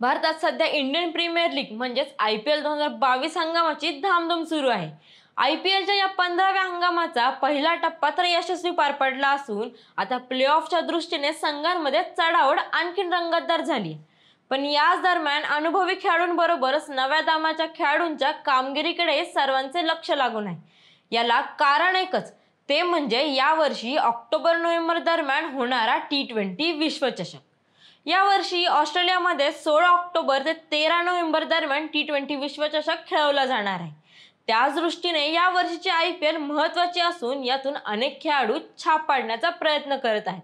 भारतात सध्या Indian Premier League म्हणजेच आय पी एल दोन हजार बावीस हंगामाची धामधूम सुरू आहे आय पी एलच्या या पंधराव्या हंगामाचा पहिला टप्पा तर यशस्वी पार पडला असून आता प्लेऑफच्या दृष्टीने संघांमध्ये चढावड आणखीन रंगतदार झाली पण याच दरम्यान अनुभवी खेळाडूंबरोबरच नव्या दामाच्या खेळाडूंच्या कामगिरीकडे सर्वांचे लक्ष लागून आहे याला कारण एकच ते म्हणजे यावर्षी ऑक्टोबर नोव्हेंबर दरम्यान होणारा टी ट्वेंटी विश्वचषक यावर्षी ऑस्ट्रेलियामध्ये सोळा ऑक्टोबर ते तेरा नोव्हेंबर दरम्यान टी ट्वेंटी विश्वचषक खेळवला जाणार आहे त्याच दृष्टीने या वर्षीचे आय पी एल महत्त्वाचे असून यातून अनेक खेळाडू छाप पाडण्याचा प्रयत्न करत आहेत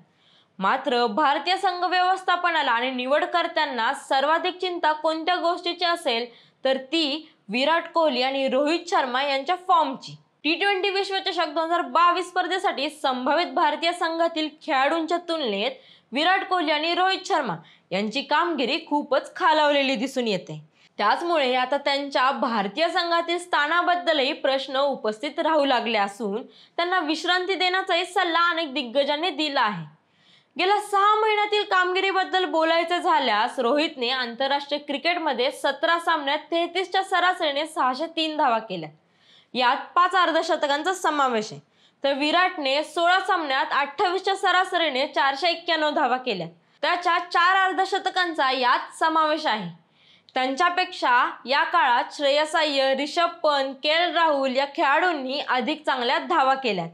मात्र भारतीय संघ व्यवस्थापनाला आणि निवडकर्त्यांना सर्वाधिक चिंता कोणत्या गोष्टीची असेल तर ती विराट कोहली आणि रोहित शर्मा यांच्या फॉर्मची टी ट्वेंटी विश्वचषक दोन हजार बावीस स्पर्धेसाठी संभावित भारतीय संघातील खेळाडूंच्या तुलनेत विराट कोहली आणि रोहित शर्मा यांची कामगिरी खूपच खालावलेली दिसून येते त्याचमुळे आता त्यांच्या भारतीय संघातील स्थानाबद्दलही प्रश्न उपस्थित राहू लागले असून त्यांना विश्रांती देण्याचाही सल्ला अनेक दिग्गजांनी दिला आहे गेल्या सहा महिन्यातील कामगिरीबद्दल बोलायचं झाल्यास रोहितने आंतरराष्ट्रीय क्रिकेटमध्ये सतरा सामन्यात तेहतीसच्या सरासरीने सहाशे तीन धावा केल्या यात पाच अर्धशतकांचा समावेश आहे तर विराटने सोळा सामन्यात अठ्ठावीसच्या सरासरीने चारशे एक्क्याण्णव धावा केल्या त्याच्या चार अर्धशतकांचा यात समावेश आहे त्यांच्यापेक्षा या काळात श्रेयस अय्यर रिषभ पंत के एल राहुल या खेळाडूंनी अधिक चांगल्या धावा केल्यात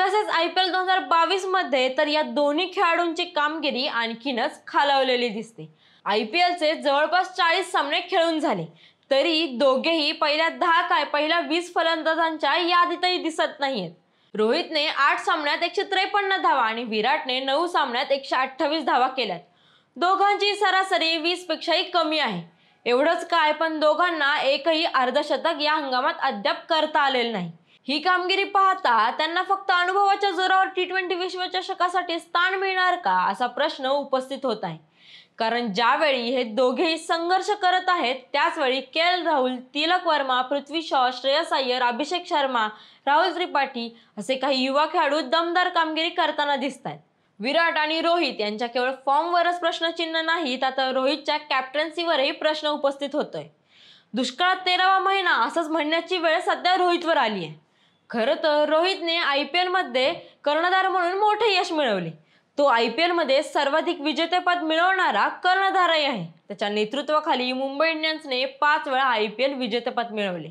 तसेच आय पी एल दोन हजार बावीसमध्ये तर या दोन्ही खेळाडूंची कामगिरी आणखीनच खालावलेली दिसते आय पी एलचे जवळपास चाळीस सामने खेळून झाले तरी दोघेही पहिल्या दहा काय पहिल्या वीस फलंदाजांच्या यादीतही दिसत नाहीयेत रोहितने आठ सामन्यात एकशे त्रेपन्न धावा आणि विराटने नऊ सामन्यात एकशे अठ्ठावीस धावा केल्यात दोघांची सरासरी वीस पेक्षाही कमी आहे एवढंच काय पण दोघांना एकही अर्धशतक या हंगामात अद्याप करता आलेलं नाही ही कामगिरी पाहता त्यांना फक्त अनुभवाच्या जोरावर टी ट्वेंटी विश्वचषकासाठी स्थान मिळणार का असा प्रश्न उपस्थित होत आहे कारण ज्यावेळी हे दोघेही संघर्ष करत आहेत त्याचवेळी के एल राहुल तिलक वर्मा पृथ्वी शॉ श्रेयस अय्यर अभिषेक शर्मा राहुल त्रिपाठी असे काही युवा खेळाडू दमदार कामगिरी करताना दिसत आहेत विराट आणि रोहित यांच्या केवळ फॉर्मवरच प्रश्नचिन्ह नाहीत आता रोहितच्या कॅप्टन्सीवरही प्रश्न उपस्थित होतोय दुष्काळात तेरावा महिना असंच म्हणण्याची वेळ सध्या रोहितवर आली आहे खरं तर रोहितने आय पी एलमध्ये कर्णधार म्हणून मोठे यश मिळवले तो आय पी एलमध्ये सर्वाधिक विजेतेपद मिळवणारा कर्णधारही आहे त्याच्या नेतृत्वाखाली मुंबई इंडियन्सने पाच वेळा आय पी एल विजेतेपद मिळवले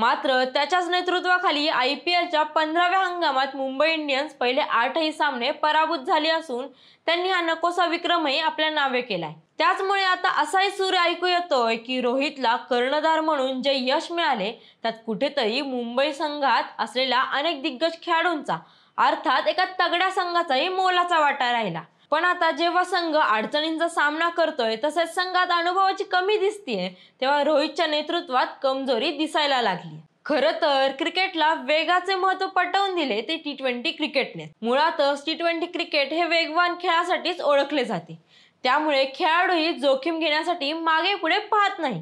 मात्र त्याच्याच नेतृत्वाखाली आय पी एलच्या पंधराव्या हंगामात मुंबई इंडियन्स पहिले आठही सामने पराभूत झाले असून त्यांनी हा नकोसा विक्रमही आपल्या नावे केलाय त्याचमुळे आता असाही सूर ऐकू येतोय की रोहितला कर्णधार म्हणून जे यश मिळाले त्यात कुठेतरी मुंबई संघात असलेल्या अनेक दिग्गज खेळाडूंचा अर्थात एका तगड्या संघाचाही मोलाचा वाटा राहिला पण आता जेव्हा संघ अडचणींचा सामना करतोय तसेच संघात अनुभवाची कमी दिसतीये तेव्हा रोहितच्या नेतृत्वात कमजोरी दिसायला लागली खरं तर क्रिकेटला वेगाचे महत्व पटवून दिले ते टी ट्वेंटी क्रिकेटने मुळातच टी ट्वेंटी क्रिकेट हे वेगवान खेळासाठीच ओळखले जाते त्यामुळे खेळाडूही जोखीम घेण्यासाठी मागे पुढे पाहत नाही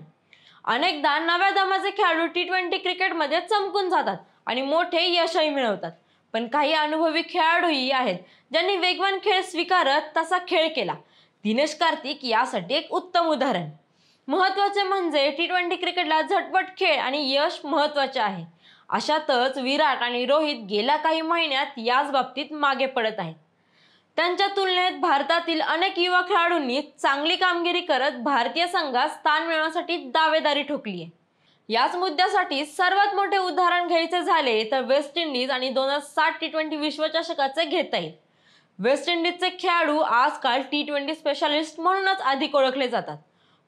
अनेकदा नव्या दमाचे खेळाडू टी ट्वेंटी क्रिकेटमध्ये चमकून जातात आणि मोठे यशही मिळवतात पण काही अनुभवी खेळाडूही आहेत ज्यांनी वेगवान खेळ स्वीकारत तसा खेळ केला दिनेश कार्तिक यासाठी एक उत्तम उदाहरण महत्त्वाचे म्हणजे टी ट्वेंटी क्रिकेटला झटपट खेळ आणि यश महत्त्वाचे आहे अशातच विराट आणि रोहित गेल्या काही महिन्यात याच बाबतीत मागे पडत आहेत त्यांच्या तुलनेत भारतातील अनेक युवा खेळाडूंनी चांगली कामगिरी करत भारतीय संघात स्थान मिळवण्यासाठी दावेदारी ठोकली आहे याच मुद्द्यासाठी सर्वात मोठे उदाहरण घ्यायचे झाले तर वेस्ट इंडिज आणि दोन हजार सात टी ट्वेंटी विश्वचषकाचे घेता येईल वेस्ट इंडिजचे खेळाडू आजकाल टी ट्वेंटी स्पेशालिस्ट म्हणूनच अधिक ओळखले जातात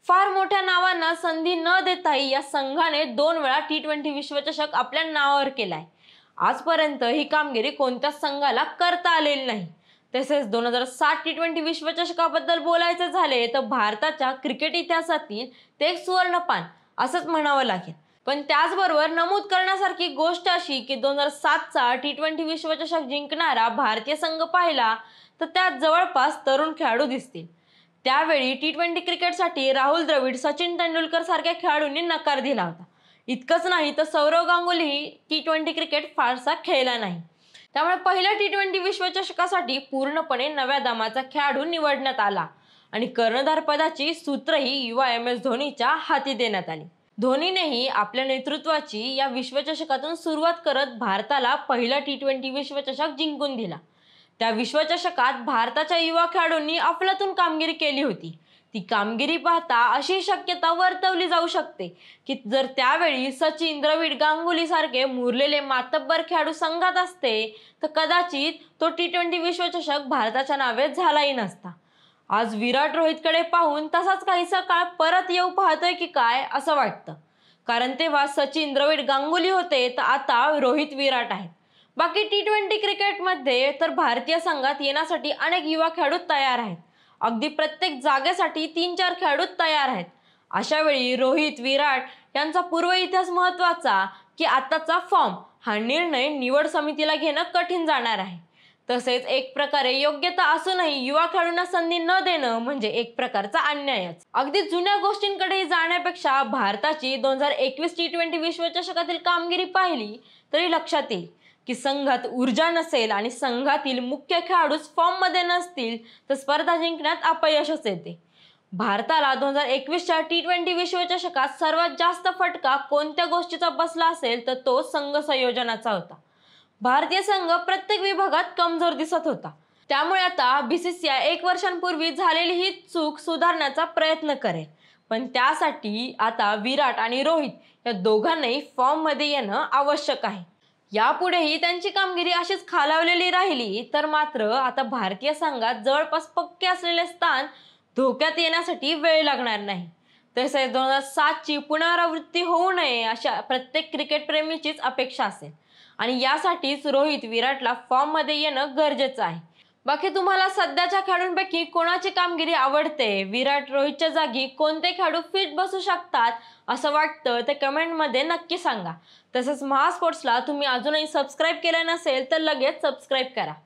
फार मोठ्या नावांना संधी न देताही या संघाने दोन वेळा टी ट्वेंटी विश्वचषक आपल्या नावावर केलाय आजपर्यंत ही कामगिरी कोणत्या संघाला करता आलेली नाही तसेच दोन हजार सात टी ट्वेंटी विश्वचषकाबद्दल बोलायचे झाले तर भारताच्या क्रिकेट इतिहासातील ते एक सुवर्णपान असंच म्हणावं लागेल पण त्याचबरोबर नमूद करण्यासारखी गोष्ट अशी की दोन हजार सातचा टी ट्वेंटी विश्वचषक जिंकणारा भारतीय संघ पाहिला तर त्यात जवळपास तरुण खेळाडू दिसतील त्यावेळी टी ट्वेंटी क्रिकेटसाठी राहुल द्रविड सचिन तेंडुलकर सारख्या खेळाडूंनी नकार दिला होता इतकंच नाही तर Sourav Ganguly T twenty cricket फारसा खेळला नाही त्यामुळे पहिल्या टी ट्वेंटी विश्वचषकासाठी पूर्णपणे नव्या दमाचा खेळाडू निवडण्यात आला आणि कर्णधारपदाची सूत्रही युवा एम एस धोनीच्या हाती देण्यात आली धोनीनेही आपल्या नेतृत्वाची या विश्वचषकातून सुरुवात करत भारताला पहिला टी ट्वेंटी विश्वचषक जिंकून दिला त्या विश्वचषकात भारताच्या युवा खेळाडूंनी अफलातून कामगिरी केली होती ती कामगिरी पाहता अशी शक्यता वर्तवली जाऊ शकते की जर त्यावेळी सचिन द्रविड गांगुली सारखे मुरलेले मातब्बर खेळाडू संघात असते तर कदाचित तो टी ट्वेंटी विश्वचषक भारताच्या नावे झालाही नसता आज विराट रोहितकडे पाहून तसाच काहीसा काळ परत येऊ पाहतोय की काय असं वाटतं कारण तेव्हा सचिन द्रविड गांगुली होते तर आता रोहित विराट आहे बाकी टी ट्वेंटी क्रिकेटमध्ये तर भारतीय संघात येण्यासाठी अनेक युवा खेळाडू तयार आहेत अगदी प्रत्येक जागेसाठी तीन चार खेळाडू तयार आहेत अशा वेळी रोहित विराट यांचा पूर्व इतिहास महत्त्वाचा की आताचा फॉर्म हा निर्णय निवड समितीला घेणं कठीण जाणार आहे तसेच एक प्रकारे योग्यता असूनही युवा खेळाडूंना संधी न देणं म्हणजे एक प्रकारचा अन्यायच अगदी जुन्या गोष्टींकडे जाण्यापेक्षा भारताची दोन हजार एकवीस टी ट्वेंटी विश्वचषकातील कामगिरी पाहिली तरी लक्षात येईल की संघात ऊर्जा नसेल आणि संघातील मुख्य खेळाडूच फॉर्ममध्ये नसतील तर स्पर्धा जिंकण्यात अपयशच येते भारताला दोन हजार एकवीसच्या टी ट्वेंटी विश्वचषकात सर्वात जास्त फटका कोणत्या गोष्टीचा बसला असेल तर तो संघ संयोजनाचा होता भारतीय संघ प्रत्येक विभागात कमजोर दिसत होता त्यामुळे आता बीसीसीआय एक वर्षांपूर्वी झालेली ही चूक सुधारण्याचा प्रयत्न करेल पण त्यासाठी आता विराट आणि रोहित या दोघांनाही फॉर्ममध्ये येणं आवश्यक आहे यापुढेही त्यांची कामगिरी अशीच खालावलेली राहिली तर मात्र आता भारतीय संघात जवळपास पक्के असलेले स्थान धोक्यात येण्यासाठी वेळ लागणार नाही तसेच दोन हजार सातची पुनरावृत्ती होऊ नये अशा प्रत्येक क्रिकेटप्रेमीचीच अपेक्षा असेल आणि यासाठीच रोहित विराटला फॉर्म मध्ये येणं गरजेचं आहे बाकी तुम्हाला सध्याच्या खेळाडूंपैकी कोणाची कामगिरी आवडते विराट रोहितच्या जागी कोणते खेळाडू फिट बसू शकतात असं वाटतं ते कमेंटमध्ये नक्की सांगा तसंच महास्पोर्ट्सला तुम्ही अजूनही सबस्क्राईब केलं नसेल तर लगेच सबस्क्राईब करा